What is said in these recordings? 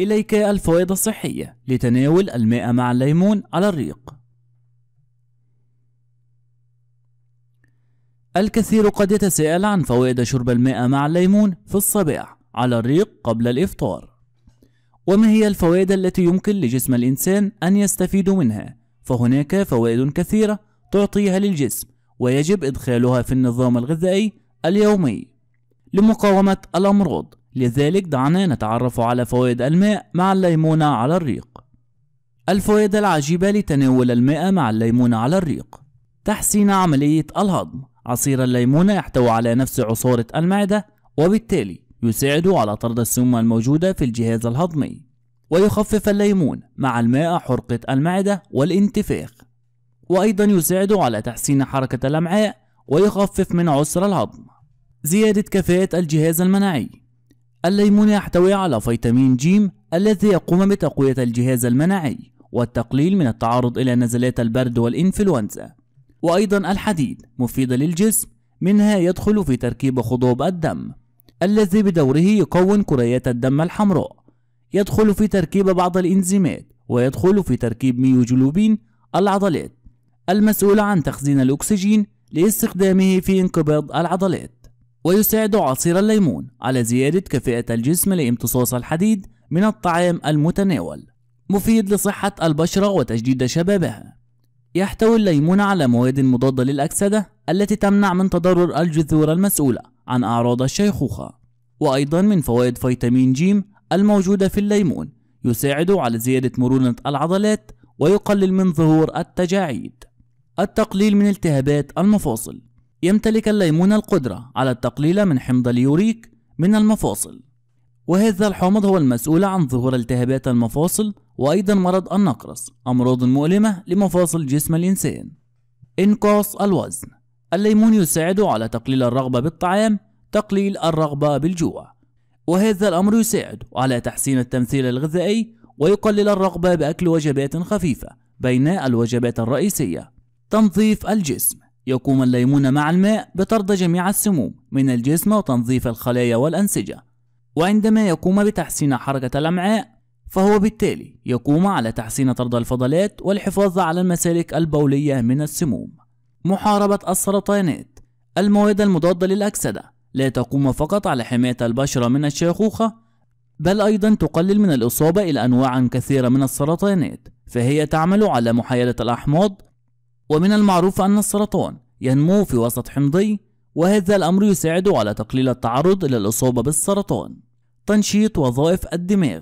إليك الفوائد الصحية لتناول الماء مع الليمون على الريق الكثير قد يتساءل عن فوائد شرب الماء مع الليمون في الصباح على الريق قبل الإفطار وما هي الفوائد التي يمكن لجسم الإنسان أن يستفيد منها فهناك فوائد كثيرة تعطيها للجسم ويجب إدخالها في النظام الغذائي اليومي لمقاومة الأمراض لذلك دعنا نتعرف على فوائد الماء مع الليمونة على الريق الفوائد العجيبة لتناول الماء مع الليمونة على الريق تحسين عملية الهضم عصير الليمونة يحتوي على نفس عصارة المعدة وبالتالي يساعد على طرد السم الموجودة في الجهاز الهضمي ويخفف الليمون مع الماء حرقة المعدة والانتفاخ وأيضا يساعد على تحسين حركة الأمعاء ويخفف من عسر الهضم زيادة كفاءة الجهاز المناعي الليمون يحتوي على فيتامين ج الذي يقوم بتقوية الجهاز المناعي والتقليل من التعرض إلى نزلات البرد والإنفلونزا وأيضا الحديد مفيدة للجسم منها يدخل في تركيب خضوب الدم الذي بدوره يكون كريات الدم الحمراء يدخل في تركيب بعض الإنزيمات ويدخل في تركيب ميوجلوبين العضلات المسؤولة عن تخزين الأكسجين لاستخدامه في انقباض العضلات ويساعد عصير الليمون على زيادة كفاءة الجسم لامتصاص الحديد من الطعام المتناول مفيد لصحة البشرة وتجديد شبابها يحتوي الليمون على مواد مضادة للأكسدة التي تمنع من تضرر الجذور المسؤولة عن أعراض الشيخوخة وأيضا من فوائد فيتامين جيم الموجودة في الليمون يساعد على زيادة مرونة العضلات ويقلل من ظهور التجاعيد التقليل من التهابات المفاصل يمتلك الليمون القدرة على التقليل من حمض اليوريك من المفاصل وهذا الحمض هو المسؤول عن ظهور التهابات المفاصل وأيضا مرض النقرس أمراض مؤلمة لمفاصل جسم الإنسان إنقاص الوزن الليمون يساعد على تقليل الرغبة بالطعام تقليل الرغبة بالجوع وهذا الأمر يساعد على تحسين التمثيل الغذائي ويقلل الرغبة بأكل وجبات خفيفة بين الوجبات الرئيسية تنظيف الجسم يقوم الليمون مع الماء بطرد جميع السموم من الجسم وتنظيف الخلايا والأنسجة وعندما يقوم بتحسين حركة الأمعاء فهو بالتالي يقوم على تحسين طرد الفضلات والحفاظ على المسالك البولية من السموم محاربة السرطانات المواد المضادة للأكسدة لا تقوم فقط على حماية البشرة من الشيخوخة بل أيضا تقلل من الإصابة إلى أنواع كثيرة من السرطانات فهي تعمل على محايدة الأحماض ومن المعروف أن السرطان ينمو في وسط حمضي وهذا الأمر يساعد على تقليل التعرض إلى الإصابة بالسرطان تنشيط وظائف الدماغ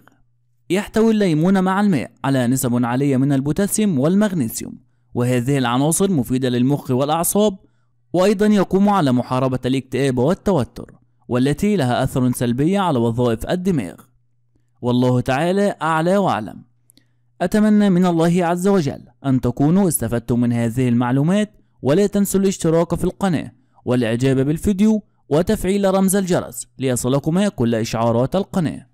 يحتوي الليمون مع الماء على نسب عالية من البوتاسيوم والمغنيسيوم وهذه العناصر مفيدة للمخ والأعصاب وأيضا يقوم على محاربة الاكتئاب والتوتر والتي لها أثر سلبي على وظائف الدماغ والله تعالى أعلى وأعلم أتمنى من الله عز وجل أن تكونوا استفدتم من هذه المعلومات ولا تنسوا الاشتراك في القناة والإعجاب بالفيديو وتفعيل رمز الجرس ليصلكما كل إشعارات القناة